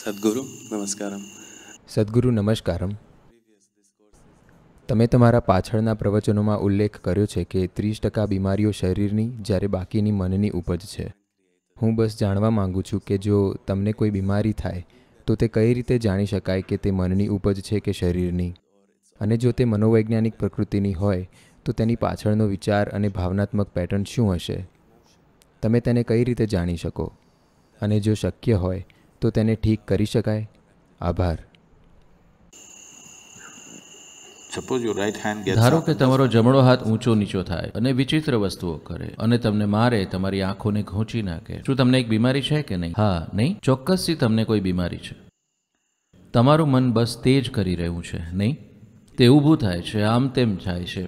સદગુરુ નમસ્કારમ સદગુરુ નમસ્કારમ તમે તમારા પાછળના પ્રવચનોમાં ઉલ્લેખ કર્યો છે કે ત્રીસ ટકા બીમારીઓ શરીરની જ્યારે બાકીની મનની ઉપજ છે હું બસ જાણવા માગું છું કે જો તમને કોઈ બીમારી થાય તો તે કઈ રીતે જાણી શકાય કે તે મનની ઉપજ છે કે શરીરની અને જો તે મનોવૈજ્ઞાનિક પ્રકૃતિની હોય તો તેની પાછળનો વિચાર અને ભાવનાત્મક પેટર્ન શું હશે તમે તેને કઈ રીતે જાણી શકો અને જો શક્ય હોય તો તેને ઠીક કરી શકાય આભાર ધારો કે તમારો જમણો હાથ ઊંચો નીચો થાય અને વિચિત્ર વસ્તુઓ કરે અને તમને મારે તમારી આંખોને ઘોંચી નાખે શું તમને એક બીમારી છે કે નહીં હા નહીં ચોક્કસથી તમને કોઈ બીમારી છે તમારું મન બસ તે જ કરી રહ્યું છે નહીં તે ઊભું થાય છે આમ તેમ થાય છે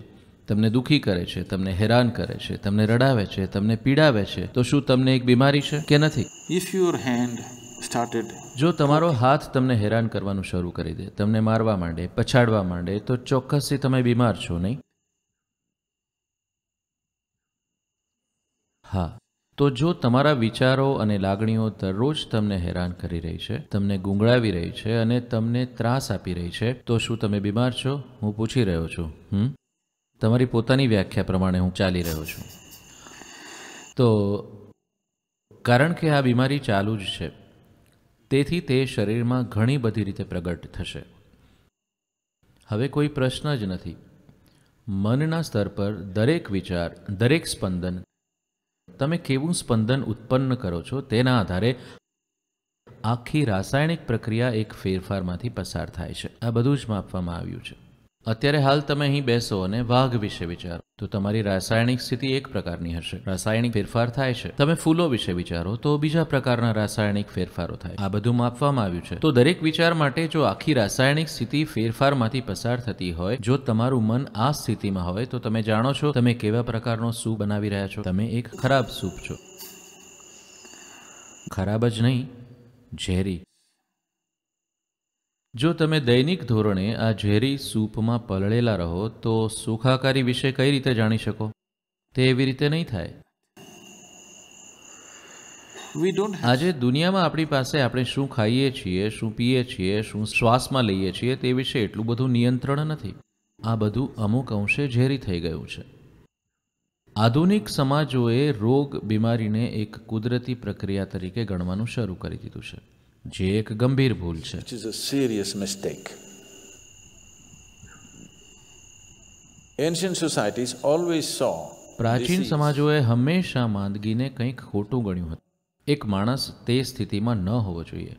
તમને દુઃખી કરે છે તમને હેરાન કરે છે તમને રડાવે છે તમને પીડાવે છે તો શું તમને એક બીમારી છે કે નથી ઇફ યોર હેન્ડ જો તમારો હાથ તમને હેરાન કરવાનું શરૂ કરી દે તમને મારવા માંડે પછાડવા માંડે તો ચોક્કસથી તમે બીમાર છો નહીં હા તો જો તમારા વિચારો અને લાગણીઓ દરરોજ તમને હેરાન કરી રહી છે તમને ગુંગળાવી રહી છે અને તમને ત્રાસ આપી રહી છે તો શું તમે બીમાર છો હું પૂછી રહ્યો છું હમ તમારી પોતાની વ્યાખ્યા પ્રમાણે હું ચાલી રહ્યો છું તો કારણ કે આ બીમારી ચાલુ જ છે તેથી તે શરીરમાં ઘણી બધી રીતે પ્રગટ થશે હવે કોઈ પ્રશ્ન જ નથી મનના સ્તર પર દરેક વિચાર દરેક સ્પંદન તમે કેવું સ્પંદન ઉત્પન્ન કરો છો તેના આધારે આખી રાસાયણિક પ્રક્રિયા એક ફેરફારમાંથી પસાર થાય છે આ બધું જ માપવામાં આવ્યું છે અત્યારે હાલ તમે અહીં બેસો અને વાઘ વિશે વિચારો તો તમારી રાસાયણિક સ્થિતિ એક પ્રકારની હશે રાસાયણિક ફેરફાર થાય છે તમે ફૂલો વિશે વિચારો તો બીજા પ્રકારના રાસાયણિક ફેરફારો થાય આ બધું માપવામાં આવ્યું છે તો દરેક વિચાર માટે જો આખી રાસાયણિક સ્થિતિ ફેરફારમાંથી પસાર થતી હોય જો તમારું મન આ સ્થિતિમાં હોય તો તમે જાણો છો તમે કેવા પ્રકારનો સૂપ બનાવી રહ્યા છો તમે એક ખરાબ સૂપ છો ખરાબ જ નહીં ઝેરી જો તમે દૈનિક ધોરણે આ ઝેરી સૂપમાં પલળેલા રહો તો સુખાકારી વિશે કઈ રીતે જાણી શકો તે એવી રીતે નહીં થાય આજે દુનિયામાં આપણી પાસે આપણે શું ખાઈએ છીએ શું પીએ છીએ શું શ્વાસમાં લઈએ છીએ તે વિશે એટલું બધું નિયંત્રણ નથી આ બધું અમુક અંશે ઝેરી થઈ ગયું છે આધુનિક સમાજોએ રોગ બીમારીને એક કુદરતી પ્રક્રિયા તરીકે ગણવાનું શરૂ કરી દીધું છે જે એક ગંભીર ભૂલ છે serious mistake ancient societies always so પ્રાચીન સમાજોએ હંમેશા માંદગીને કંઈક ખોટું ગણ્યું હતું એક માણસ તે સ્થિતિમાં ન હોવો જોઈએ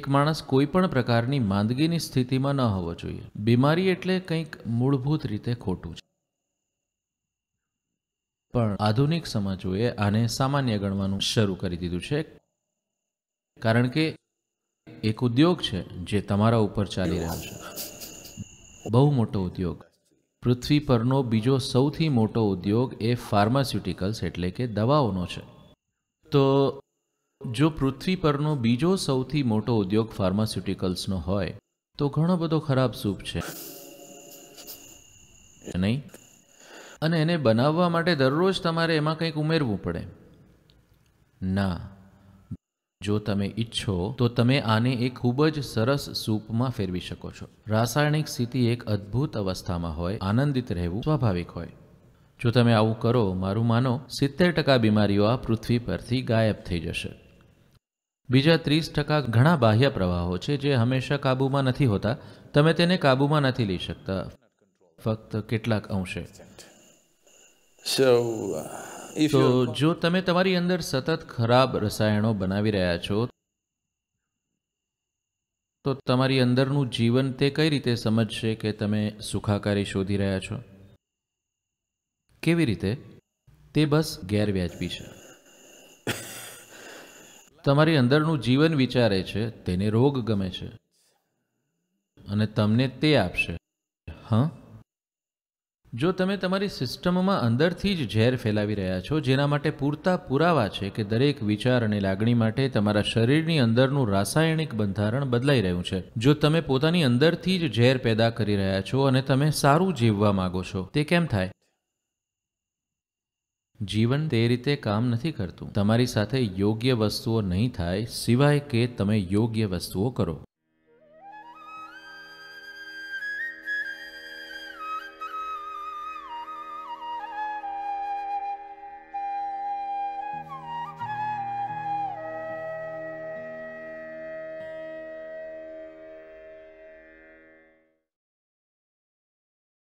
એક માણસ કોઈ પણ પ્રકારની માંદગીની સ્થિતિમાં ન હોવો જોઈએ બીમારી એટલે કંઈક મૂળભૂત રીતે ખોટું છે પણ આધુનિક સમાજોએ આને સામાન્ય ગણવાનું શરૂ કરી દીધું છે કારણ કે એક ઉદ્યોગ છે જે તમારા ઉપર ચાલી રહ્યો છે બહુ મોટો ઉદ્યોગ પૃથ્વી પરનો બીજો સૌથી મોટો ઉદ્યોગ એ ફાર્માસ્યુટિકલ્સ એટલે કે દવાઓનો છે તો જો પૃથ્વી પરનો બીજો સૌથી મોટો ઉદ્યોગ ફાર્માસ્યુટિકલ્સનો હોય તો ઘણો બધો ખરાબ સૂપ છે નહીં અને એને બનાવવા માટે દરરોજ તમારે એમાં કંઈક ઉમેરવું પડે ના જો તમે ઈચ્છો તો તમે આને એક ખૂબ જ સરસ સૂપમાં ફેરવી શકો છો રાસાયણિક સ્થિતિ એક અદ્ભુત અવસ્થામાં હોય આનંદિત રહેવું સ્વાભાવિક હોય જો તમે આવું કરો મારું માનો સિત્તેર ટકા બીમારીઓ આ પૃથ્વી પરથી ગાયબ થઈ જશે બીજા ત્રીસ ટકા ઘણા બાહ્ય પ્રવાહો છે જે હંમેશા કાબૂમાં નથી હોતા તમે તેને કાબૂમાં નથી લઈ શકતા ફક્ત કેટલાક અંશે So, uh... તો જો તમે તમારી અંદર સતત ખરાબ રસાયણો બનાવી રહ્યા છો તો તમારી અંદરનું જીવન તે કઈ રીતે સમજશે કે તમે સુખાકારી શોધી રહ્યા છો કેવી રીતે તે બસ ગેરવ્યાજબી છે તમારી અંદરનું જીવન વિચારે છે તેને રોગ ગમે છે અને તમને તે આપશે હા જો તમે તમારી સિસ્ટમમાં અંદરથી જ ઝેર ફેલાવી રહ્યા છો જેના માટે પૂરતા પુરાવા છે કે દરેક વિચાર અને લાગણી માટે તમારા શરીરની અંદરનું રાસાયણિક બંધારણ બદલાઈ રહ્યું છે જો તમે પોતાની અંદરથી જ ઝેર પેદા કરી રહ્યા છો અને તમે સારું જીવવા માગો છો તે કેમ થાય જીવન તે રીતે કામ નથી કરતું તમારી સાથે યોગ્ય વસ્તુઓ નહીં થાય સિવાય કે તમે યોગ્ય વસ્તુઓ કરો